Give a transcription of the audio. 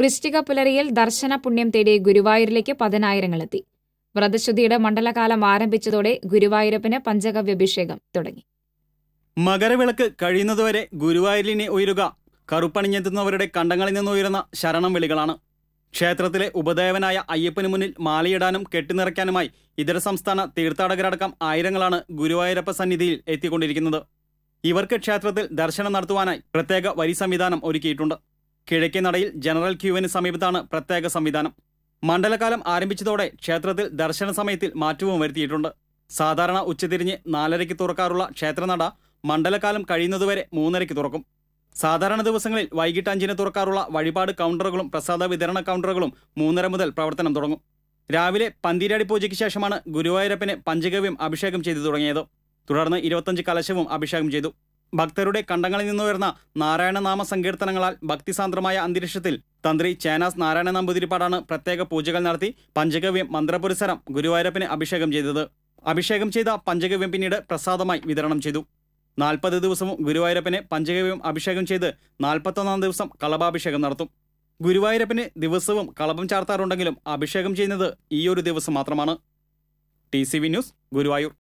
വൃശ്ചിക പുലരിയിൽ ദർശന പുണ്യം തേടി ഗുരുവായൂരിലേക്ക് പതിനായിരങ്ങളെത്തി വ്രതശുദ്ധിയുടെ മണ്ഡലകാലം ആരംഭിച്ചതോടെ ഗുരുവായൂരപ്പിന് പഞ്ചകവ്യഭിഷേകം തുടങ്ങി മകരവിളക്ക് കഴിയുന്നതുവരെ ഗുരുവായൂരിനെ ഉയരുക കറുപ്പണിഞ്ഞെത്തുന്നവരുടെ കണ്ടങ്ങളിൽ നിന്ന് ഉയരുന്ന ശരണം വിളികളാണ് ക്ഷേത്രത്തിലെ ഉപദേവനായ അയ്യപ്പന് മുന്നിൽ മാലയിടാനും കെട്ടിനിറയ്ക്കാനുമായി ഇതര സംസ്ഥാന തീർത്ഥാടകരടക്കം ആയിരങ്ങളാണ് ഗുരുവായൂരപ്പ സന്നിധിയിൽ എത്തിക്കൊണ്ടിരിക്കുന്നത് ഇവർക്ക് ക്ഷേത്രത്തിൽ ദർശനം നടത്തുവാനായി പ്രത്യേക വരി സംവിധാനം ഒരുക്കിയിട്ടുണ്ട് കിഴക്കേനടയിൽ നടയിൽ ജനറൽ ക്യൂവിന് സമീപത്താണ് പ്രത്യേക സംവിധാനം മണ്ഡലകാലം ആരംഭിച്ചതോടെ ക്ഷേത്രത്തിൽ ദർശന സമയത്തിൽ മാറ്റവും വരുത്തിയിട്ടുണ്ട് സാധാരണ ഉച്ചതിരിഞ്ഞ് നാലരയ്ക്ക് തുറക്കാറുള്ള ക്ഷേത്രനട മണ്ഡലകാലം കഴിയുന്നതുവരെ മൂന്നരയ്ക്ക് തുറക്കും സാധാരണ ദിവസങ്ങളിൽ വൈകിട്ട് അഞ്ചിന് തുറക്കാറുള്ള വഴിപാട് കൗണ്ടറുകളും പ്രസാദ വിതരണ കൗണ്ടറുകളും മൂന്നര മുതൽ പ്രവർത്തനം തുടങ്ങും രാവിലെ പന്തീരാടി പൂജയ്ക്ക് ശേഷമാണ് ഗുരുവായൂരപ്പന് പഞ്ചഗവ്യം അഭിഷേകം ചെയ്തു തുടങ്ങിയത് തുടർന്ന് ഇരുപത്തഞ്ച് കലശവും അഭിഷേകം ചെയ്തു ഭക്തരുടെ കണ്ടങ്ങളിൽ നിന്നുയർന്ന നാരായണ നാമ സങ്കീർത്തനങ്ങളാൽ ഭക്തിസാന്ദ്രമായ അന്തരീക്ഷത്തിൽ തന്ത്രി ചേനാസ് നാരായണ നമ്പൂതിരിപ്പാടാണ് പ്രത്യേക പൂജകൾ നടത്തി പഞ്ചഗവ്യം മന്ത്രപുരസരം ഗുരുവായൂരപ്പിന് അഭിഷേകം ചെയ്തത് അഭിഷേകം ചെയ്ത പഞ്ചഗവ്യം പിന്നീട് പ്രസാദമായി വിതരണം ചെയ്തു നാൽപ്പത് ദിവസവും ഗുരുവായൂരപ്പന് പഞ്ചഗവ്യം അഭിഷേകം ചെയ്ത് നാൽപ്പത്തൊന്നാം ദിവസം കളഭാഭിഷേകം നടത്തും ഗുരുവായൂരപ്പിന് ദിവസവും കളഭം ചാർത്താറുണ്ടെങ്കിലും അഭിഷേകം ചെയ്യുന്നത് ഈയൊരു ദിവസം മാത്രമാണ് T C V news Guruvayur